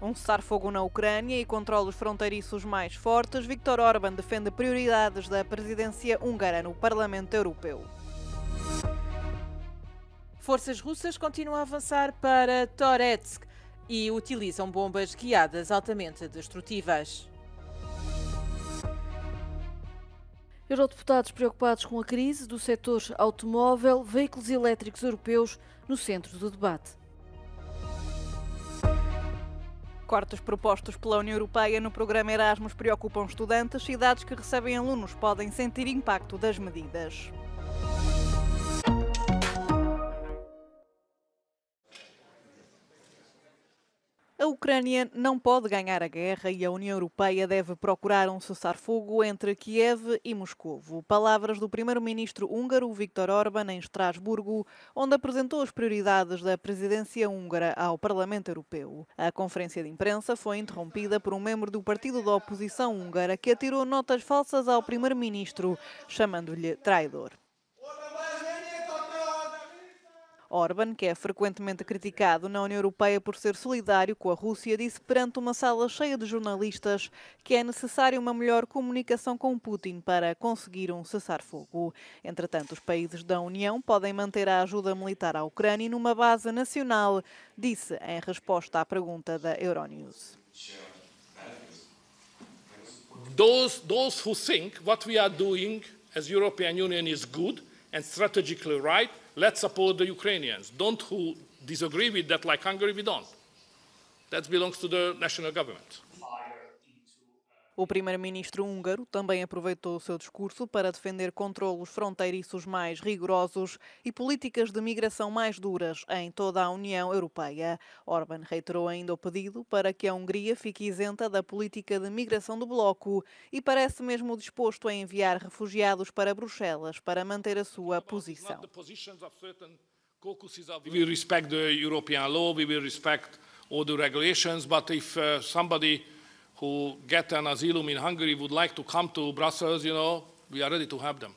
Um cessar-fogo na Ucrânia e controlos fronteiriços mais fortes, Viktor Orban defende prioridades da presidência húngara no Parlamento Europeu. Forças russas continuam a avançar para Toretsk e utilizam bombas guiadas altamente destrutivas. Eurodeputados preocupados com a crise do setor automóvel, veículos elétricos europeus no centro do debate. Cortes propostos pela União Europeia no programa Erasmus preocupam estudantes. Cidades que recebem alunos podem sentir impacto das medidas. A Ucrânia não pode ganhar a guerra e a União Europeia deve procurar um cessar-fogo entre Kiev e Moscovo. Palavras do primeiro-ministro húngaro Viktor Orban em Estrasburgo, onde apresentou as prioridades da presidência húngara ao Parlamento Europeu. A conferência de imprensa foi interrompida por um membro do partido da oposição húngara que atirou notas falsas ao primeiro-ministro, chamando-lhe traidor. Orban, que é frequentemente criticado na União Europeia por ser solidário com a Rússia, disse perante uma sala cheia de jornalistas que é necessária uma melhor comunicação com Putin para conseguir um cessar-fogo. Entretanto, os países da União podem manter a ajuda militar à Ucrânia numa base nacional, disse em resposta à pergunta da Euronews. Those, those who think what we are doing as European Union is good and strategically right Let's support the Ukrainians. Don't who disagree with that, like Hungary, we don't. That belongs to the national government. O primeiro-ministro húngaro também aproveitou o seu discurso para defender controlos fronteiriços mais rigorosos e políticas de migração mais duras em toda a União Europeia. Orban reiterou ainda o pedido para que a Hungria fique isenta da política de migração do bloco e parece mesmo disposto a enviar refugiados para Bruxelas para manter a sua posição. We will respect European law, we will respect all the regulations, but if uh, somebody who get an asylum in Hungary would like to come to Brussels, you know, we are ready to them.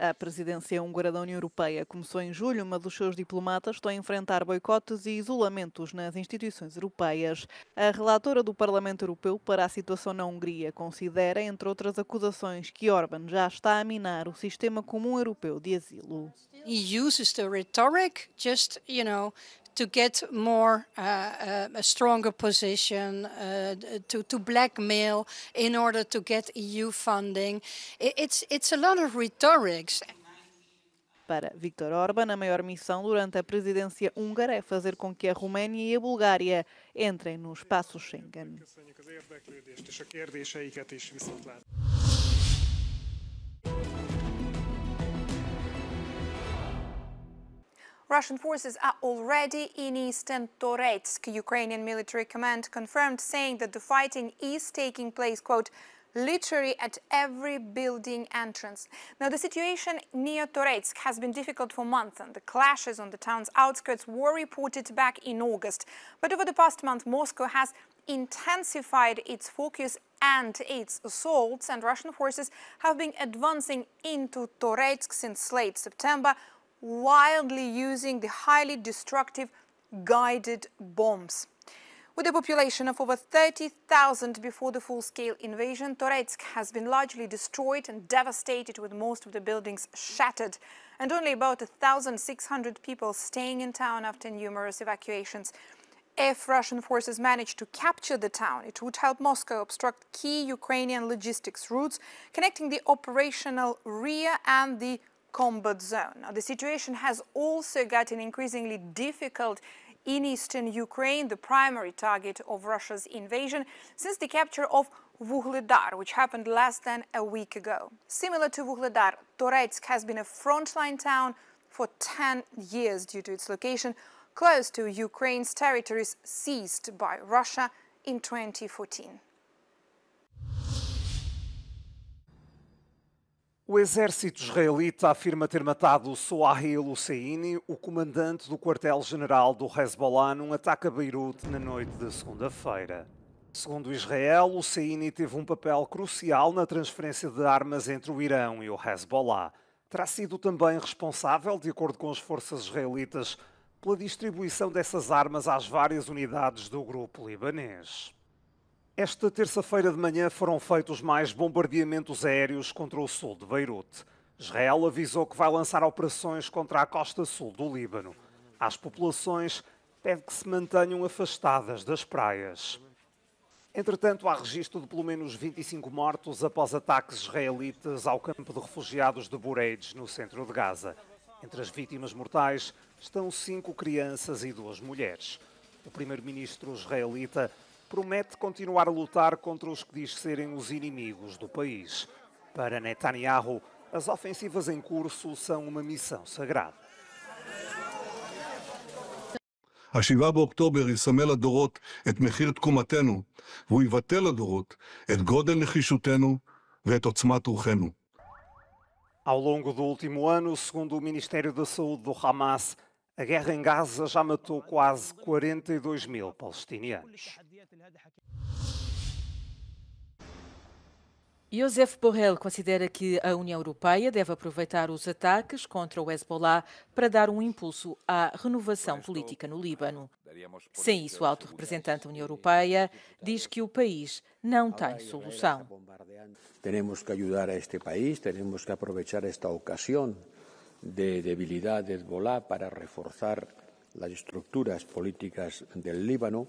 A presidência húngara da União Europeia começou em julho, mas os seus diplomatas estão a enfrentar boicotes e isolamentos nas instituições europeias. A relatora do Parlamento Europeu para a situação na Hungria considera, entre outras acusações, que Orban já está a minar o sistema comum europeu de asilo. He uses the rhetoric just, you know, to get more uh, uh, a stronger position, uh, to to blackmail in order to get EU funding. It's it's a lot of rhetorics. Para Viktor Orban, a maior missão durante a presidência húngara é fazer com que a Roménia e a Bulgária entrem no espaço Schengen. Russian forces are already in eastern Toretsk. Ukrainian military command confirmed, saying that the fighting is taking place, quote, literally at every building entrance. Now, the situation near Toretsk has been difficult for months, and the clashes on the town's outskirts were reported back in August. But over the past month, Moscow has intensified its focus and its assaults, and Russian forces have been advancing into Toretsk since late September wildly using the highly destructive guided bombs. With a population of over 30,000 before the full-scale invasion, Toretsk has been largely destroyed and devastated with most of the buildings shattered and only about 1,600 people staying in town after numerous evacuations. If Russian forces manage to capture the town, it would help Moscow obstruct key Ukrainian logistics routes connecting the operational rear and the combat zone. Now, the situation has also gotten increasingly difficult in eastern Ukraine, the primary target of Russia's invasion since the capture of Vuhledar, which happened less than a week ago. Similar to Vuhledar, Toretsk has been a frontline town for 10 years due to its location close to Ukraine's territories seized by Russia in 2014. O exército israelita afirma ter matado Soahil Husseini, o comandante do quartel-general do Hezbollah, num ataque a Beirute na noite de segunda-feira. Segundo Israel, Husseini teve um papel crucial na transferência de armas entre o Irão e o Hezbollah. Terá sido também responsável, de acordo com as forças israelitas, pela distribuição dessas armas às várias unidades do grupo libanês. Esta terça-feira de manhã foram feitos mais bombardeamentos aéreos contra o sul de Beirute. Israel avisou que vai lançar operações contra a costa sul do Líbano. As populações pede que se mantenham afastadas das praias. Entretanto, há registro de pelo menos 25 mortos após ataques israelitas ao campo de refugiados de Bureij, no centro de Gaza. Entre as vítimas mortais estão cinco crianças e duas mulheres. O primeiro-ministro israelita promete continuar a lutar contra os que diz serem os inimigos do país. Para Netanyahu, as ofensivas em curso são uma missão sagrada. 7 Ao longo do último ano, segundo o Ministério da Saúde do Hamas, a guerra em Gaza já matou quase 42 mil palestinianos. التحديات Josef Borrell considera que a União Europeia deve aproveitar os ataques contra o Hezbollah para dar um impulso à renovação política no Líbano. Sem isso, o alto representante da União Europeia diz que o país não tem solução. Temos que ajudar a este país, temos que aproveitar esta ocasião de debilidade de Hezbollah para reforçar as estruturas políticas do Líbano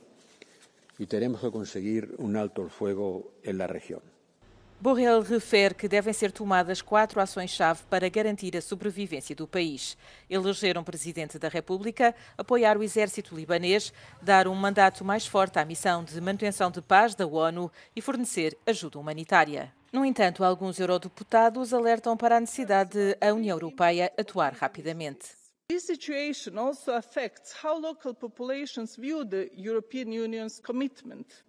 e teremos que conseguir um alto fogo na região. Borrell refere que devem ser tomadas quatro ações-chave para garantir a sobrevivência do país. Eleger um presidente da República, apoiar o exército libanês, dar um mandato mais forte à missão de manutenção de paz da ONU e fornecer ajuda humanitária. No entanto, alguns eurodeputados alertam para a necessidade de a União Europeia atuar rapidamente. This situation also affects how local populations view the European Union's commitment.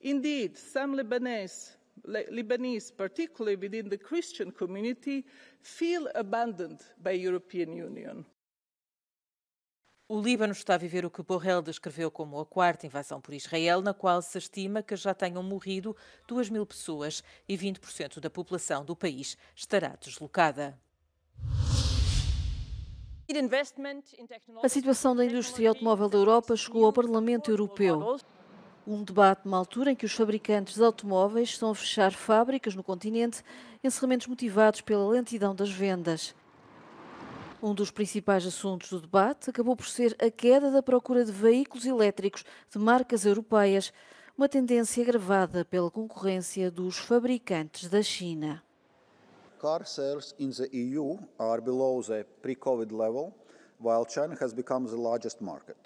Indeed, some Lebanese, Lebanese, particularly within the Christian community, feel abandoned by European Union. O Líbano está a viver o que Borrell descreveu como a quarta invasão por Israel, na qual se estima que já tenham morrido 2 mil pessoas e 20% da população do país estará deslocada. A situação da indústria automóvel da Europa chegou ao Parlamento Europeu. Um debate numa altura em que os fabricantes de automóveis estão a fechar fábricas no continente, encerramentos motivados pela lentidão das vendas. Um dos principais assuntos do debate acabou por ser a queda da procura de veículos elétricos de marcas europeias, uma tendência agravada pela concorrência dos fabricantes da China car sales in the EU are below the pre-COVID level, while China has become the largest market.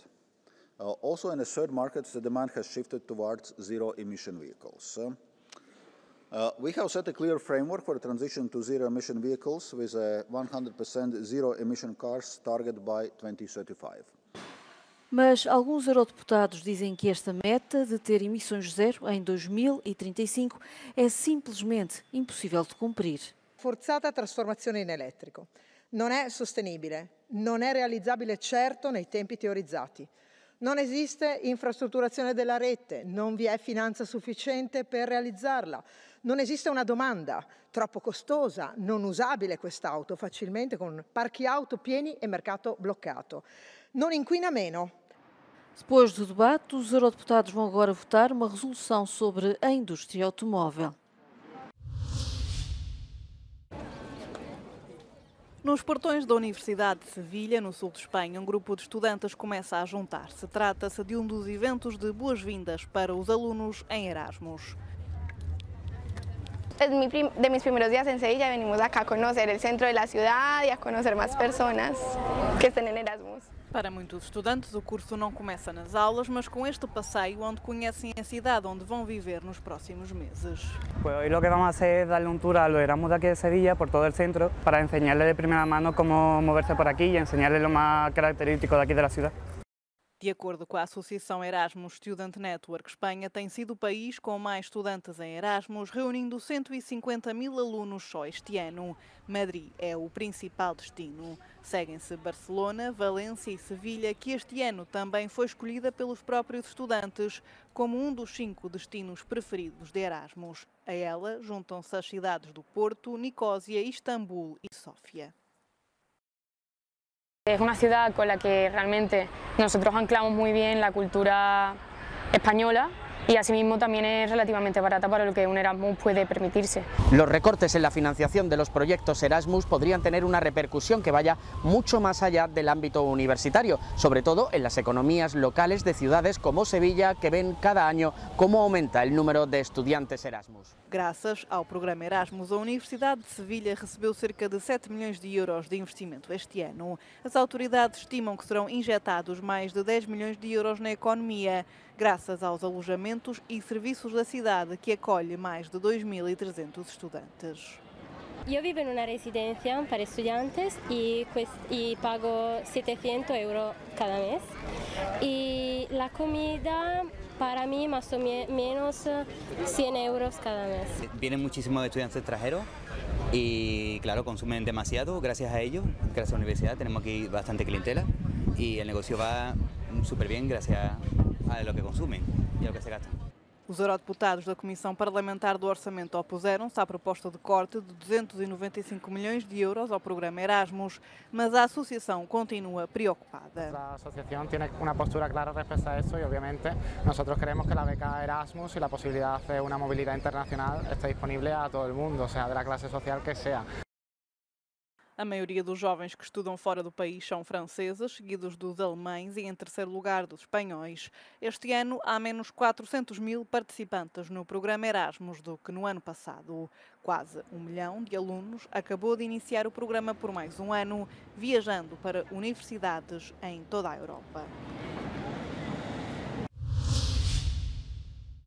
Uh, also in the third market, the demand has shifted towards zero-emission vehicles. Uh, uh, we have set a clear framework for transition to zero-emission vehicles with a 100% zero-emission cars target by 2035. Mas alguns eurodeputados dizem que esta meta de ter emissões zero em 2035 é simplesmente impossível de cumprir. forzata trasformazione in elettrico. Non è sostenibile, non è realizzabile certo nei tempi teorizzati. Non esiste infrastrutturazione della rete, non vi è finanza sufficiente per realizzarla, non esiste una domanda, troppo costosa, non usabile quest'auto facilmente con parchi auto pieni e mercato bloccato. Non inquina meno, Depois do debate, os eurodeputados vão agora votar uma resolução sobre a indústria automóvel. Nos portões da Universidade de Sevilha, no sul de Espanha, um grupo de estudantes começa a juntar-se. Trata-se de um dos eventos de boas-vindas para os alunos em Erasmus. De mis primeros días en Sevilla venimos acá a conocer el centro de la ciudad y a conocer más personas que estén en Erasmus. Para muitos estudantes, o curso não começa nas aulas, mas com este passeio onde conhecem a cidade onde vão viver nos próximos meses. Pues hoy lo que vamos fazer é dar um tour a los Erasmus de de Sevilla por todo o centro para ensinar-lhe de mão como mover moverse por aqui e ensinar-lhe o mais característico de da cidade. De acordo com a Associação Erasmus Student Network, Espanha tem sido o país com mais estudantes em Erasmus, reunindo 150 mil alunos só este ano. Madrid é o principal destino. Seguem-se Barcelona, Valência e Sevilha, que este ano também foi escolhida pelos próprios estudantes como um dos cinco destinos preferidos de Erasmus. A ela juntam-se as cidades do Porto, Nicósia, Istambul e Sófia. Es una ciudad con la que realmente nosotros anclamos muy bien la cultura española y asimismo también es relativamente barata para lo que un Erasmus puede permitirse. Los recortes en la financiación de los proyectos Erasmus podrían tener una repercusión que vaya mucho más allá del ámbito universitario, sobre todo en las economías locales de ciudades como Sevilla, que ven cada año cómo aumenta el número de estudiantes Erasmus. Gracias al programa Erasmus, la Universidad de Sevilla recibió cerca de 7 millones de euros de investimento este año. Las autoridades estiman que serán inyectados más de 10 millones de euros en la economía a los alojamientos y e servicios de la ciudad que acolhe más de 2.300 estudiantes. Yo vivo en una residencia para estudiantes y, e y, e pago 700 euros cada mes. Y la comida para mí más o menos 100 euros cada mes. Vienen muchísimos estudiantes extranjeros y claro, consumen demasiado gracias a ellos, gracias a la universidad, tenemos aquí bastante clientela y el negocio va súper bien gracias a lo que consumem e lo que se gastam. Os eurodeputados da Comissão Parlamentar do Orçamento opuseram-se à proposta de corte de 295 milhões de euros ao programa Erasmus, mas a associação continua preocupada. A associação tem uma postura clara respeito a isso e, obviamente, nós queremos que a beca Erasmus e a possibilidade de fazer uma mobilidade internacional esteja disponível a todo o mundo, seja da classe social que seja. A maioria dos jovens que estudam fora do país são franceses, seguidos dos alemães e, em terceiro lugar, dos espanhóis. Este ano há menos 400 mil participantes no programa Erasmus do que no ano passado. Quase um milhão de alunos acabou de iniciar o programa por mais um ano, viajando para universidades em toda a Europa.